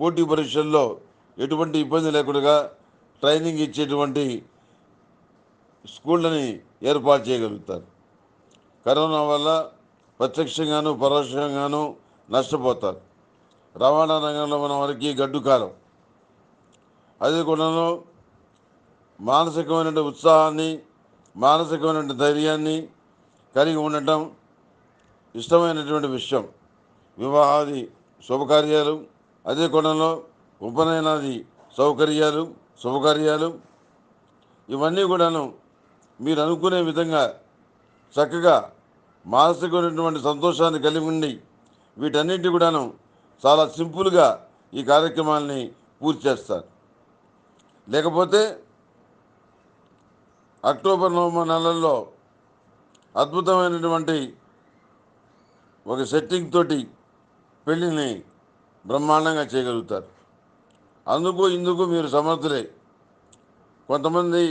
పోటీ పరీక్షల్లో ఎటువంటి ఇబ్బంది లేకుండా ట్రైనింగ్ ఇచ్చేటువంటి స్కూళ్ళని ఏర్పాటు చేయగలుగుతారు కరోనా వల్ల ప్రత్యక్షంగాను పరోక్షంగాను నష్టపోతారు రవాణా రంగంలో ఉన్న వారికి గడ్డు కాలం అది కూడాను మానసికమైన ఉత్సాహాన్ని మానసికమైన ధైర్యాన్ని కలిగి ఉండటం ఇష్టమైనటువంటి విషయం వివాహాది శుభకార్యాలు అదే కోణంలో ఉపనయనాది సౌకర్యాలు శుభకార్యాలు ఇవన్నీ కూడాను మీరు అనుకునే విధంగా చక్కగా మానసికమైనటువంటి సంతోషాన్ని కలిగి ఉండి వీటన్నిటి కూడాను చాలా సింపుల్గా ఈ కార్యక్రమాల్ని పూర్తి చేస్తారు లేకపోతే అక్టోబర్ నవంబర్ నెలల్లో అద్భుతమైనటువంటి ఒక సెట్టింగ్ తోటి పెళ్ళిని బ్రహ్మాండంగా చేయగలుగుతారు అందుకు ఇందుకు మీరు సమర్థులే కొంతమంది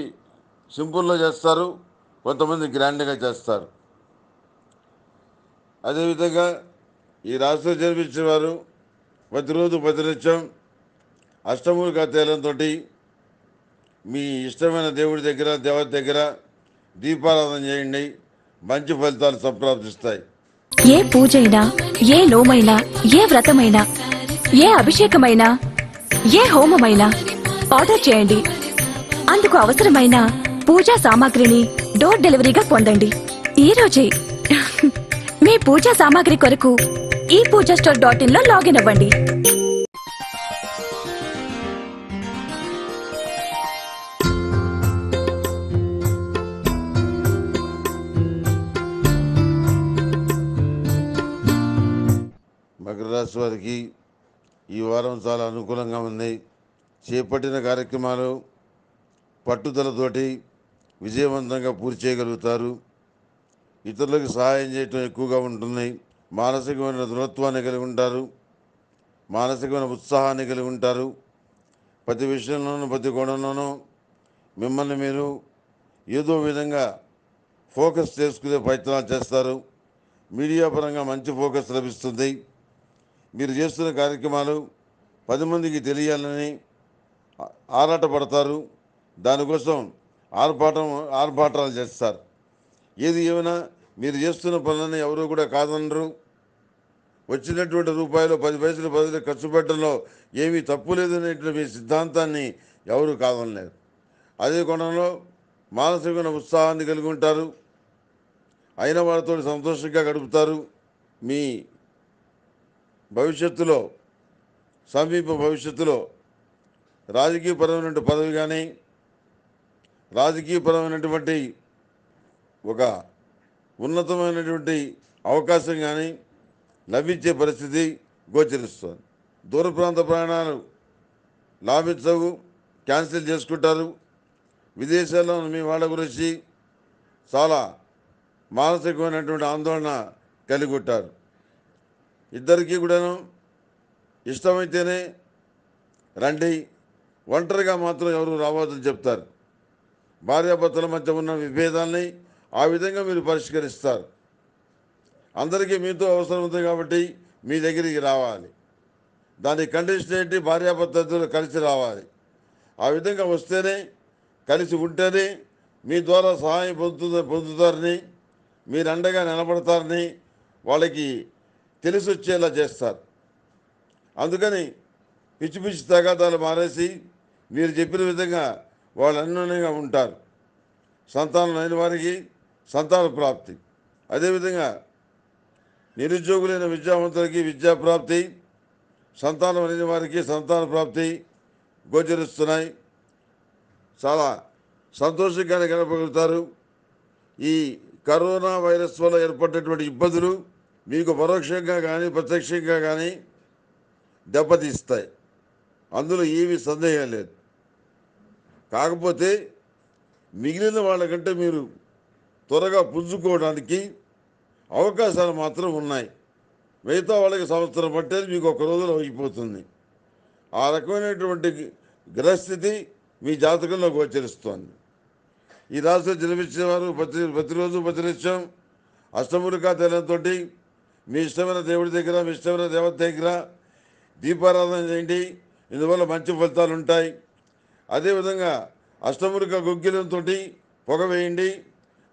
సింపుల్లో చేస్తారు కొంతమంది గ్రాండ్గా చేస్తారు అదేవిధంగా ఈ రాష్ట్రం జన్మించిన వారు ప్రతిరోజు ప్రతినిత్యం అష్టములుగా తేలంతో మీ ఇష్టమైన దేవుడి దగ్గర దేవత దగ్గర దీపారాధన చేయండి మంచి ఫలితాలు సంప్రాప్తిస్తాయి ఏ పూజైనా ఏ లోమైనా ఏ వ్రతమైనా ఏ అభిషేకమైనా ఏ హోమమైనా ఆర్డర్ చేయండి అందుకు అవసరమైన పూజా సామాగ్రిని డోర్ డెలివరీగా పొందండి రోజే మీ పూజా సామాగ్రి కొరకు ఈ పూజా స్టోర్ డాట్ ఇన్ లో లాగిన్ అవ్వండి మకర వారికి ఈ వారం చాలా అనుకూలంగా ఉంది చేపట్టిన కార్యక్రమాలు పట్టుదలతోటి విజయవంతంగా పూర్తి చేయగలుగుతారు ఇతరులకు సహాయం చేయటం ఎక్కువగా ఉంటుంది మానసికమైన దృఢత్వాన్ని కలిగి ఉంటారు మానసికమైన ఉత్సాహాన్ని కలిగి ఉంటారు ప్రతి విషయంలోనూ ప్రతి కోణంలోనూ మిమ్మల్ని మీరు ఏదో విధంగా ఫోకస్ చేసుకునే ప్రయత్నాలు చేస్తారు మీడియా పరంగా మంచి ఫోకస్ లభిస్తుంది మీరు చేస్తున్న కార్యక్రమాలు పది మందికి తెలియాలని ఆరాటపడతారు దానికోసం ఆర్భాటం ఆర్భాటాలు చేస్తారు ఏది ఏమైనా మీరు చేస్తున్న పనులను ఎవరు కూడా కాదనరు వచ్చినటువంటి రూపాయలు పది పైసలు పదిలో ఖర్చు పెట్టడంలో ఏమీ తప్పు లేదనేటువంటి మీ సిద్ధాంతాన్ని ఎవరు కాదనలేరు అదే కోణంలో మానసికమైన ఉత్సాహాన్ని కలిగి ఉంటారు అయిన వారితో సంతోషంగా గడుపుతారు మీ భవిష్యత్తులో సమీప భవిష్యత్తులో రాజకీయపరమైనటువంటి పదవి కానీ రాజకీయపరమైనటువంటి ఒక ఉన్నతమైనటువంటి అవకాశం కానీ లభించే పరిస్థితి గోచరిస్తుంది దూర ప్రాంత ప్రయాణాలు లాభించవు క్యాన్సిల్ చేసుకుంటారు విదేశాల్లో మీ వాళ్ళ గురించి చాలా మానసికమైనటువంటి ఆందోళన కలిగి ఉంటారు ఇద్దరికీ కూడాను ఇష్టమైతేనే రండి ఒంటరిగా మాత్రం ఎవరు రావద్దని చెప్తారు భార్యాభర్తల మధ్య ఉన్న విభేదాల్ని ఆ విధంగా మీరు పరిష్కరిస్తారు అందరికీ మీతో అవసరం ఉంది కాబట్టి మీ దగ్గరికి రావాలి దాని కండిషన్ ఏంటి భార్యాభర్తలు కలిసి రావాలి ఆ విధంగా వస్తేనే కలిసి ఉంటేనే మీ ద్వారా సహాయం పొందుత పొందుతారని మీరు అండగా నిలబడతారని వాళ్ళకి తెలిసి వచ్చేలా చేస్తారు అందుకని పిచ్చి పిచ్చి తగాదాలు మారేసి మీరు చెప్పిన విధంగా వాళ్ళు అన్యోన్యంగా ఉంటారు సంతానం లేని వారికి సంతాన ప్రాప్తి అదేవిధంగా నిరుద్యోగులైన విద్యావంతులకి విద్యాప్రాప్తి సంతానం అనే వారికి సంతాన ప్రాప్తి గోచరిస్తున్నాయి చాలా సంతోషంగానే కనపగలుగుతారు ఈ కరోనా వైరస్ వల్ల ఏర్పడినటువంటి ఇబ్బందులు మీకు పరోక్షంగా కానీ ప్రత్యక్షంగా కానీ దెబ్బతీస్తాయి అందులో ఏమి సందేహం లేదు కాకపోతే మిగిలిన వాళ్ళకంటే మీరు త్వరగా పుంజుకోవడానికి అవకాశాలు మాత్రం ఉన్నాయి మిగతా వాళ్ళకి సంవత్సరం పట్టేది మీకు ఒక రోజులో అయిపోతుంది ఆ రకమైనటువంటి గ్రహస్థితి మీ జాతకంలో గోచరిస్తోంది ఈ రాశిలో జన్మించిన వారు ప్రతి ప్రతిరోజు ప్రతినిత్యం అష్టముడికా తెలంతో మీ ఇష్టమైన దేవుడి దగ్గర మీ ఇష్టమైన దేవత దగ్గర దీపారాధన చేయండి ఇందువల్ల మంచి ఫలితాలు ఉంటాయి అదేవిధంగా అష్టముడిక గుగ్గిలంతో పొగ వేయండి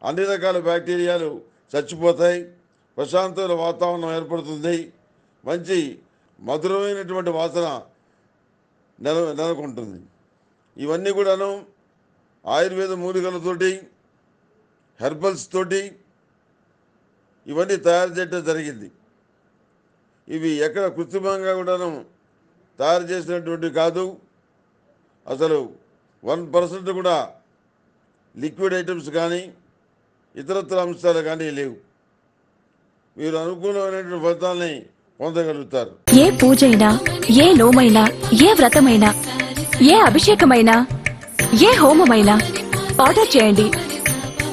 అన్ని రకాల బ్యాక్టీరియాలు చచ్చిపోతాయి ప్రశాంతమైన వాతావరణం ఏర్పడుతుంది మంచి మధురమైనటువంటి వాసన నెల నెలకొంటుంది ఇవన్నీ కూడాను ఆయుర్వేద మూలికలతోటి హెర్బల్స్ తోటి ఇవన్నీ తయారు చేయడం జరిగింది ఇవి ఎక్కడ కృత్రిమంగా కూడాను తయారు చేసినటువంటి కాదు అసలు వన్ పర్సెంట్ కూడా లిక్విడ్ ఐటమ్స్ కానీ ఇతరత్ర అంశాలు కానీ లేవు మీరు అనుకూలమైనటువంటి ఫలితాలని పొందగలుగుతారు ఏ పూజైనా ఏ లోమైనా ఏ వ్రతమైనా ఏ అభిషేకమైనా ఏ హోమమైనా ఆర్డర్ చేయండి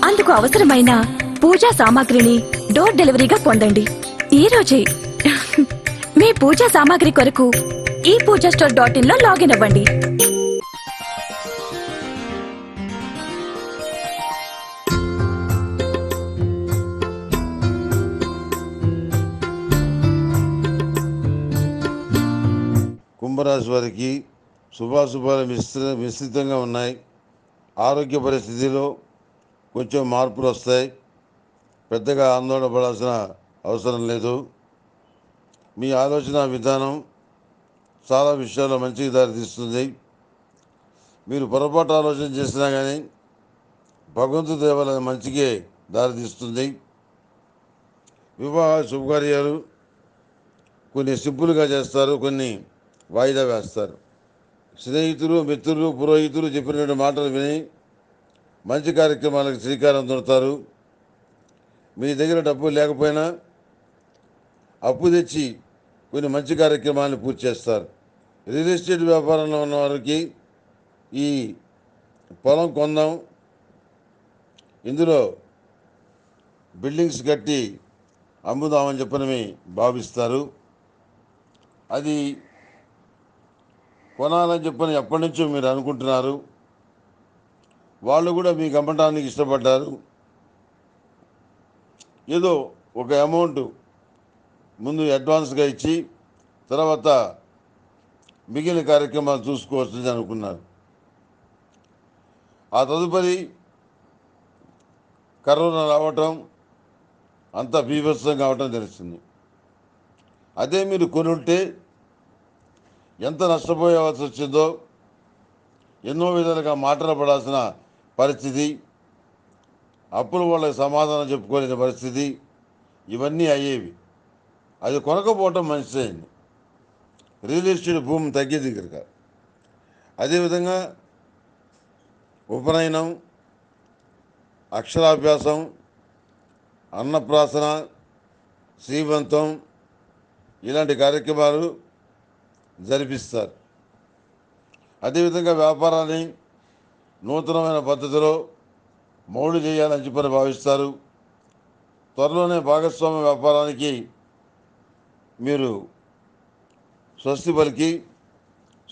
అందుకు అవసరమైన పూజా సామాగ్రిని డోర్ డెలివరీగా పొందండి ఈ రోజే మీ పూజా సామాగ్రి కొరకు ఈ పూజా స్టోర్ డాట్ ఇన్ లో లాగిన్ అవ్వండి కుంభరాశి వారికి శుభాశుభాలు విస్తృ విస్తృతంగా ఉన్నాయి ఆరోగ్య పరిస్థితిలో కొంచెం మార్పులు వస్తాయి పెద్దగా ఆందోళన పడాల్సిన అవసరం లేదు మీ ఆలోచన విధానం చాలా విషయాల్లో మంచికి దారితీస్తుంది మీరు పొరపాటు ఆలోచన చేసినా కానీ భగవంతు దేవాలయం మంచికే దారితీస్తుంది వివాహ శుభకార్యాలు కొన్ని సింపుల్గా చేస్తారు కొన్ని వాయిదా వేస్తారు స్నేహితులు మిత్రులు పురోహితులు చెప్పినటువంటి మాటలు విని మంచి కార్యక్రమాలకు శ్రీకారం చుడతారు మీ దగ్గర డబ్బు లేకపోయినా అప్పు తెచ్చి కొన్ని మంచి కార్యక్రమాలను పూర్తి చేస్తారు రియల్ ఎస్టేట్ వ్యాపారంలో ఉన్న వారికి ఈ పొలం కొందాం ఇందులో బిల్డింగ్స్ కట్టి అమ్ముదామని చెప్పని భావిస్తారు అది కొనాలని చెప్పని ఎప్పటి నుంచో మీరు అనుకుంటున్నారు వాళ్ళు కూడా మీకు అమ్మటానికి ఇష్టపడ్డారు ఏదో ఒక అమౌంట్ ముందు అడ్వాన్స్గా ఇచ్చి తర్వాత మిగిలిన కార్యక్రమాలు చూసుకోవచ్చని అనుకున్నారు ఆ తదుపరి కరోనా రావటం అంత బీభత్సం కావటం తెలిసింది అదే మీరు కొనుంటే ఎంత నష్టపోయేవలసి వచ్చిందో ఎన్నో విధాలుగా మాటలు పడాల్సిన పరిస్థితి అప్పులు వాళ్ళకి సమాధానం చెప్పుకోలేని పరిస్థితి ఇవన్నీ అయ్యేవి అది కొనకపోవటం మంచిదైంది రియల్ ఎస్టేట్ భూమి తగ్గేది కనుక అదేవిధంగా ఉపనయనం అక్షరాభ్యాసం అన్నప్రాసన శ్రీవంతం ఇలాంటి కార్యక్రమాలు జరిపిస్తారు అదేవిధంగా వ్యాపారాన్ని నూతనమైన పద్ధతిలో మౌడి చేయాలని చెప్పని భావిస్తారు త్వరలోనే భాగస్వామ్య వ్యాపారానికి మీరు స్వస్తి పలికి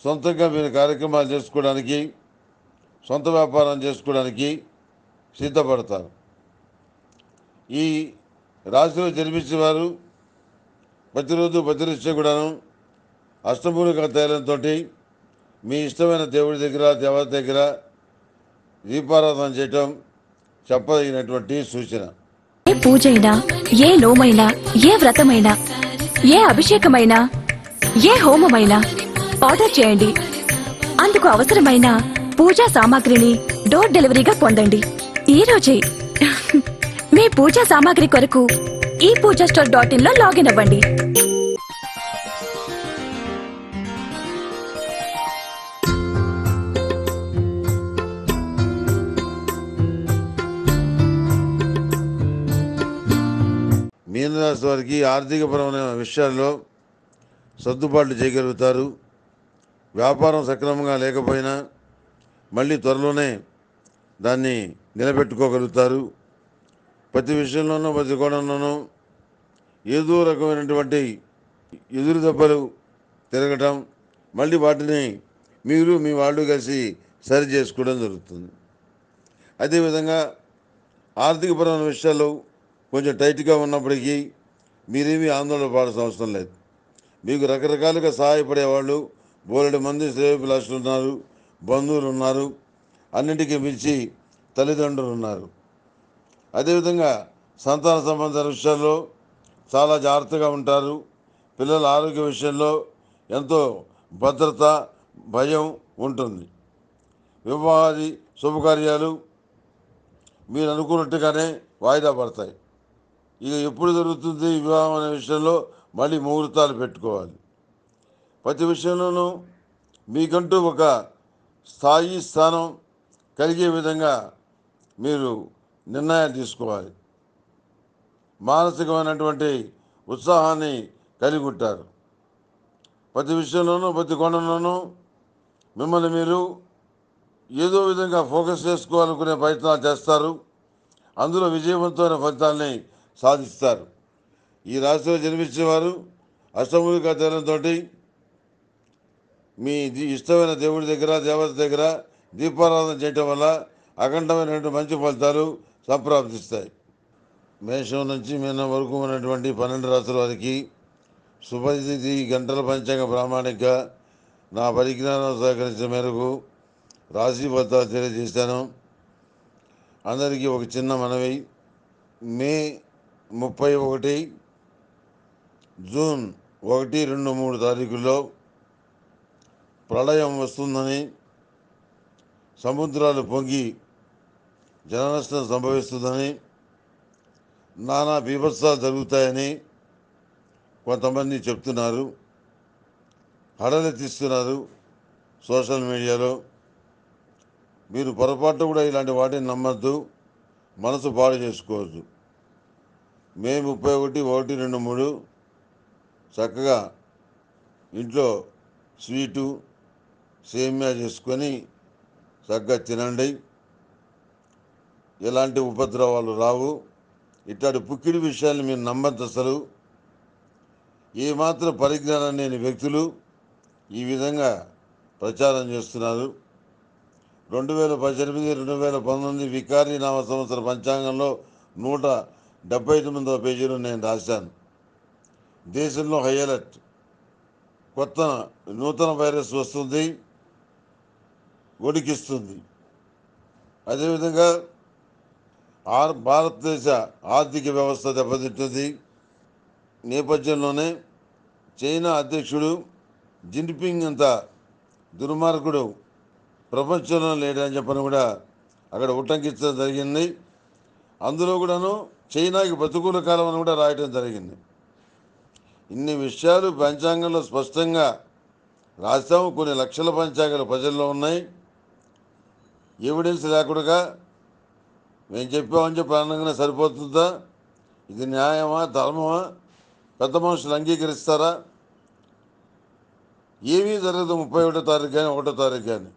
సొంతంగా మీరు కార్యక్రమాలు చేసుకోవడానికి సొంత వ్యాపారం చేసుకోవడానికి సిద్ధపడతారు ఈ రాశిలో జన్మించిన వారు ప్రతిరోజు ప్రతినిత్యం కూడాను అష్టమూలిక తైలంతో మీ ఇష్టమైన దేవుడి దగ్గర దేవత దగ్గర దీపారాధన చేయటం చెప్పదగినటువంటి సూచన ఏ పూజ అయినా ఏ లోమైనా ఏ వ్రతమైనా ఏ అభిషేకమైనా ఏ హోమమైనా ఆర్డర్ చేయండి అందుకు అవసరమైన పూజా సామాగ్రిని డోర్ డెలివరీగా పొందండి ఈ రోజే మీ పూజా సామాగ్రి కొరకు ఈ పూజా స్టోర్ డాట్ ఇన్ లో లాగిన్ అవ్వండి మీనరాశి వారికి ఆర్థికపరమైన విషయాల్లో సర్దుబాట్లు చేయగలుగుతారు వ్యాపారం సక్రమంగా లేకపోయినా మళ్ళీ త్వరలోనే దాన్ని నిలబెట్టుకోగలుగుతారు ప్రతి విషయంలోనూ ప్రతి కోణంలోనూ ఏదో రకమైనటువంటి ఎదురు దెబ్బలు తిరగటం మళ్ళీ వాటిని మీరు మీ వాళ్ళు కలిసి సరి చేసుకోవడం జరుగుతుంది అదేవిధంగా ఆర్థికపరమైన విషయాలు కొంచెం టైట్గా ఉన్నప్పటికీ మీరేమీ ఆందోళన పడాల్సిన అవసరం లేదు మీకు రకరకాలుగా సహాయపడేవాళ్ళు బోలెడు మంది శ్రేయభిలాషులు ఉన్నారు బంధువులు ఉన్నారు అన్నింటికీ మించి తల్లిదండ్రులు ఉన్నారు అదేవిధంగా సంతాన సంబంధ విషయాల్లో చాలా జాగ్రత్తగా ఉంటారు పిల్లల ఆరోగ్య విషయంలో ఎంతో భద్రత భయం ఉంటుంది వివాహాది శుభకార్యాలు మీరు అనుకున్నట్టుగానే వాయిదా పడతాయి ఇక ఎప్పుడు జరుగుతుంది వివాహం అనే విషయంలో మళ్ళీ ముహూర్తాలు పెట్టుకోవాలి ప్రతి విషయంలోనూ మీకంటూ ఒక స్థాయి స్థానం కలిగే విధంగా మీరు నిర్ణయాలు తీసుకోవాలి మానసికమైనటువంటి ఉత్సాహాన్ని కలిగి ఉంటారు ప్రతి విషయంలోనూ ప్రతి కోణంలోనూ మిమ్మల్ని మీరు ఏదో విధంగా ఫోకస్ చేసుకోవాలనుకునే ప్రయత్నాలు చేస్తారు అందులో విజయవంతమైన ఫలితాల్ని సాధిస్తారు ఈ రాశిలో జన్మించిన వారు అష్టముఖ ధ్యానంతో మీ ఇష్టమైన దేవుడి దగ్గర దేవత దగ్గర దీపారాధన చేయటం వల్ల అఖండమైనటువంటి మంచి ఫలితాలు సంప్రాప్తిస్తాయి మేషం నుంచి మీనం వరకు ఉన్నటువంటి పన్నెండు రాత్రుల వారికి శుభతిథి గంటల పంచాంగ ప్రామాణిక నా పరిజ్ఞానం సహకరించిన మేరకు రాశి ఫలితాలు తెలియజేశాను అందరికీ ఒక చిన్న మనవి మే ముప్పై ఒకటి జూన్ ఒకటి రెండు మూడు తారీఖుల్లో ప్రళయం వస్తుందని సముద్రాలు పొంగి జననష్టం సంభవిస్తుందని నానా బీభత్సాలు జరుగుతాయని కొంతమంది చెప్తున్నారు హడలెత్తిస్తున్నారు సోషల్ మీడియాలో మీరు పొరపాటు కూడా ఇలాంటి వాటిని నమ్మద్దు మనసు పాడు చేసుకోవద్దు మే ముప్పై ఒకటి ఒకటి రెండు మూడు చక్కగా ఇంట్లో స్వీటు సేమియా చేసుకొని చక్కగా తినండి ఎలాంటి ఉపద్రవాలు రావు ఇట్లాంటి పుక్కిడి విషయాన్ని మీరు నమ్మంత అసలు ఏమాత్రం పరిజ్ఞానం లేని వ్యక్తులు ఈ విధంగా ప్రచారం చేస్తున్నారు రెండు వేల పద్దెనిమిది రెండు వేల పంతొమ్మిది నామ సంవత్సర పంచాంగంలో నూట డెబ్బై తొమ్మిదవ పేజీలో నేను రాశాను దేశంలో హై అలర్ట్ కొత్త నూతన వైరస్ వస్తుంది ఒడికిస్తుంది అదేవిధంగా ఆర్ భారతదేశ ఆర్థిక వ్యవస్థ దెబ్బతింటుంది నేపథ్యంలోనే చైనా అధ్యక్షుడు జిన్పింగ్ అంత దుర్మార్గుడు ప్రపంచంలో లేడని చెప్పని కూడా అక్కడ ఉటంకించడం జరిగింది అందులో కూడాను చైనాకి ప్రతికూల కాలం అని కూడా రాయటం జరిగింది ఇన్ని విషయాలు పంచాంగంలో స్పష్టంగా రాస్తాము కొన్ని లక్షల పంచాంగాలు ప్రజల్లో ఉన్నాయి ఎవిడెన్స్ లేకుండా మేము చెప్పామని చెప్పి అనగానే సరిపోతుందా ఇది న్యాయమా ధర్మమా పెద్ద మనుషులు అంగీకరిస్తారా ఏమీ జరగదు ముప్పై ఒకటో తారీఖు కానీ ఒకటో తారీఖు కానీ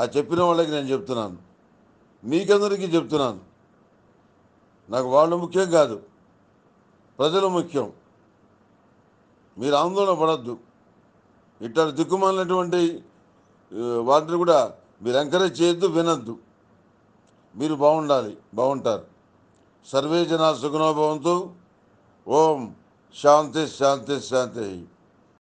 ఆ చెప్పిన వాళ్ళకి నేను చెప్తున్నాను మీకందరికీ చెప్తున్నాను నాకు వాళ్ళు ముఖ్యం కాదు ప్రజలు ముఖ్యం మీరు ఆందోళన పడద్దు ఇట్లా దిక్కుమాలినటువంటి వాటిని కూడా మీరు ఎంకరేజ్ చేయొద్దు వినద్దు మీరు బాగుండాలి బాగుంటారు సర్వే జనా సుఖనోభవంతో ఓం శాంతి శాంతి శాంతి